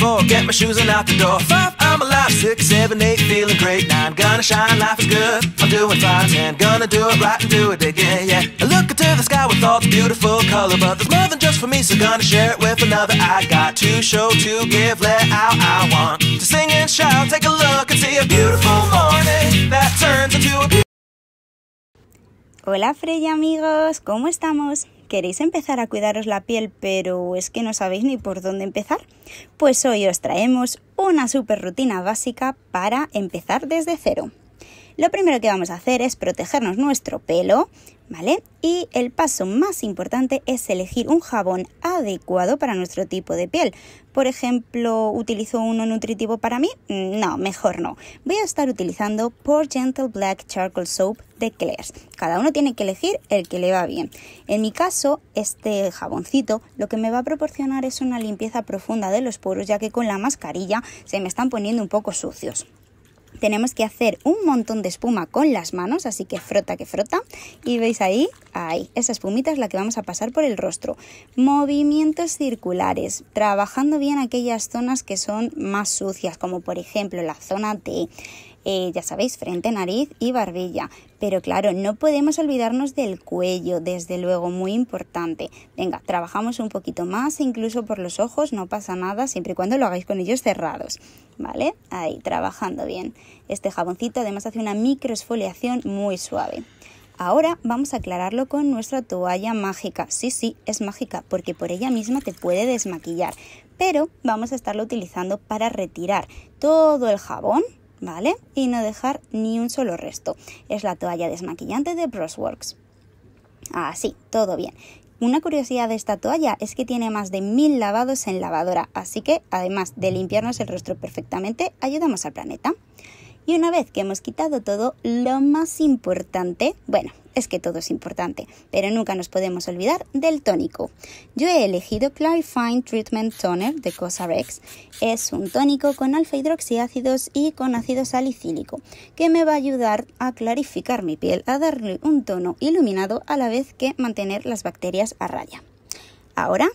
four, get my shoes and out the door. Five, I'm alive. Six, seven, eight, feeling great. Nine, gonna shine, life is good. I'm doing fine. Ten, gonna do it right and do it again, yeah. I look into the sky with all the beautiful color, but there's more than just for me, so gonna share it with another. I got to show, to give, let out. I want to sing and shout. Take a look and see a beautiful morning that turns into a. Hola Freya amigos, ¿cómo estamos? ¿Queréis empezar a cuidaros la piel pero es que no sabéis ni por dónde empezar? Pues hoy os traemos una super rutina básica para empezar desde cero. Lo primero que vamos a hacer es protegernos nuestro pelo, ¿vale? Y el paso más importante es elegir un jabón adecuado para nuestro tipo de piel. Por ejemplo, ¿utilizo uno nutritivo para mí? No, mejor no. Voy a estar utilizando Pore Gentle Black Charcoal Soap de Claire's. Cada uno tiene que elegir el que le va bien. En mi caso, este jaboncito lo que me va a proporcionar es una limpieza profunda de los poros, ya que con la mascarilla se me están poniendo un poco sucios tenemos que hacer un montón de espuma con las manos, así que frota que frota. Y veis ahí, ahí, esa espumita es la que vamos a pasar por el rostro. Movimientos circulares, trabajando bien aquellas zonas que son más sucias, como por ejemplo la zona T, eh, ya sabéis, frente, nariz y barbilla. Pero claro, no podemos olvidarnos del cuello, desde luego, muy importante. Venga, trabajamos un poquito más, e incluso por los ojos, no pasa nada, siempre y cuando lo hagáis con ellos cerrados. ¿Vale? Ahí, trabajando bien. Este jaboncito además hace una microesfoliación muy suave. Ahora vamos a aclararlo con nuestra toalla mágica. Sí, sí, es mágica porque por ella misma te puede desmaquillar, pero vamos a estarlo utilizando para retirar todo el jabón ¿vale? Y no dejar ni un solo resto. Es la toalla desmaquillante de Brushworks. Así, todo bien. Una curiosidad de esta toalla es que tiene más de mil lavados en lavadora, así que además de limpiarnos el rostro perfectamente, ayudamos al planeta. Y una vez que hemos quitado todo, lo más importante, bueno, es que todo es importante, pero nunca nos podemos olvidar del tónico. Yo he elegido Clarifying Treatment Toner de COSRX. Es un tónico con alfa hidroxiácidos y con ácido salicílico, que me va a ayudar a clarificar mi piel, a darle un tono iluminado a la vez que mantener las bacterias a raya. Ahora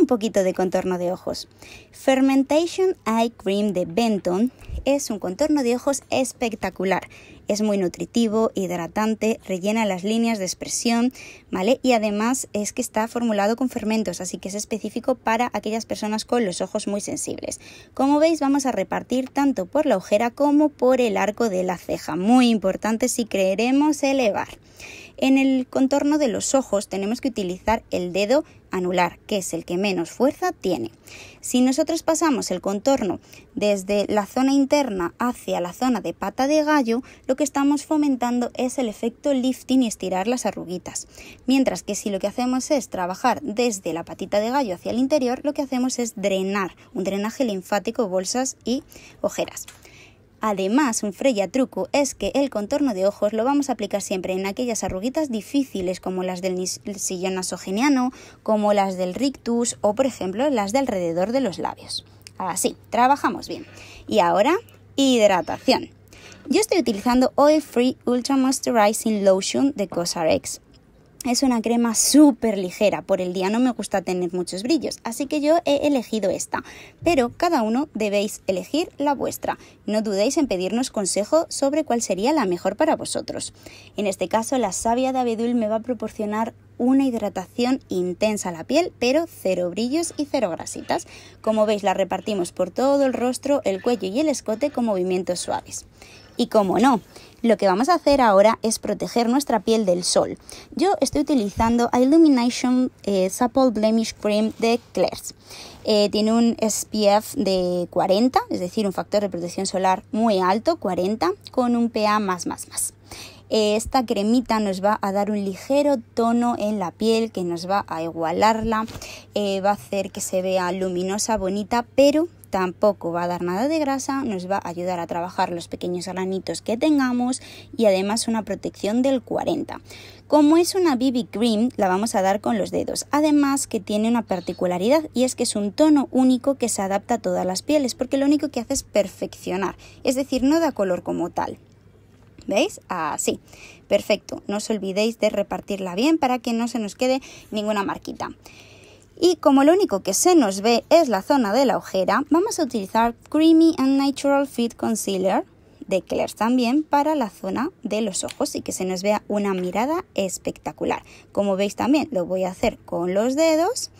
un poquito de contorno de ojos. Fermentation Eye Cream de Benton es un contorno de ojos espectacular. Es muy nutritivo, hidratante, rellena las líneas de expresión, ¿vale? Y además es que está formulado con fermentos, así que es específico para aquellas personas con los ojos muy sensibles. Como veis, vamos a repartir tanto por la ojera como por el arco de la ceja. Muy importante si queremos elevar. En el contorno de los ojos tenemos que utilizar el dedo anular, que es el que menos fuerza tiene. Si nosotros pasamos el contorno desde la zona interna hacia la zona de pata de gallo, lo que estamos fomentando es el efecto lifting y estirar las arruguitas. Mientras que si lo que hacemos es trabajar desde la patita de gallo hacia el interior, lo que hacemos es drenar, un drenaje linfático, bolsas y ojeras. Además, un Freya truco es que el contorno de ojos lo vamos a aplicar siempre en aquellas arruguitas difíciles como las del sillón nasogeniano, como las del rictus o por ejemplo las de alrededor de los labios. Así, trabajamos bien. Y ahora, hidratación. Yo estoy utilizando Oil Free Ultra Moisturizing Lotion de COSRX. Es una crema súper ligera por el día, no me gusta tener muchos brillos, así que yo he elegido esta, pero cada uno debéis elegir la vuestra. No dudéis en pedirnos consejo sobre cuál sería la mejor para vosotros. En este caso, la savia de abedul me va a proporcionar una hidratación intensa a la piel, pero cero brillos y cero grasitas. Como veis, la repartimos por todo el rostro, el cuello y el escote con movimientos suaves. Y como no, lo que vamos a hacer ahora es proteger nuestra piel del sol. Yo estoy utilizando Illumination eh, Supple Blemish Cream de Claire's. Eh, tiene un SPF de 40, es decir, un factor de protección solar muy alto, 40, con un PA más, más, más. esta cremita nos va a dar un ligero tono en la piel que nos va a igualarla, eh, va a hacer que se vea luminosa, bonita, pero tampoco va a dar nada de grasa, nos va a ayudar a trabajar los pequeños granitos que tengamos y además una protección del 40. Como es una BB Cream, la vamos a dar con los dedos. Además que tiene una particularidad y es que es un tono único que se adapta a todas las pieles porque lo único que hace es perfeccionar, es decir, no da color como tal. ¿Veis? Así. Perfecto. No os olvidéis de repartirla bien para que no se nos quede ninguna marquita. Y como lo único que se nos ve es la zona de la ojera, vamos a utilizar Creamy and Natural Fit Concealer de Claire también para la zona de los ojos y que se nos vea una mirada espectacular. Como veis también lo voy a hacer con los dedos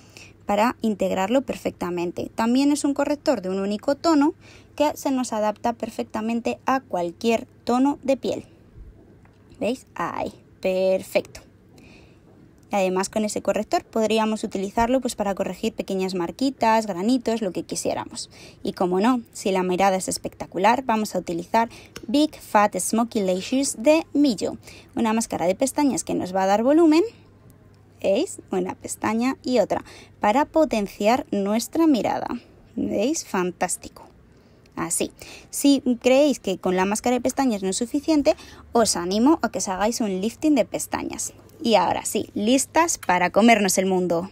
para integrarlo perfectamente. También es un corrector de un único tono que se nos adapta perfectamente a cualquier tono de piel. ¿Veis? Ahí, perfecto. Además, con ese corrector podríamos utilizarlo pues, para corregir pequeñas marquitas, granitos, lo que quisiéramos. Y como no, si la mirada es espectacular, vamos a utilizar Big Fat Smoky Lashes de Millo, una máscara de pestañas que nos va a dar volumen, ¿veis? Una pestaña y otra, para potenciar nuestra mirada. ¿Veis? Fantástico así. Si creéis que con la máscara de pestañas no es suficiente, os animo a que os hagáis un lifting de pestañas. Y ahora sí, listas para comernos el mundo.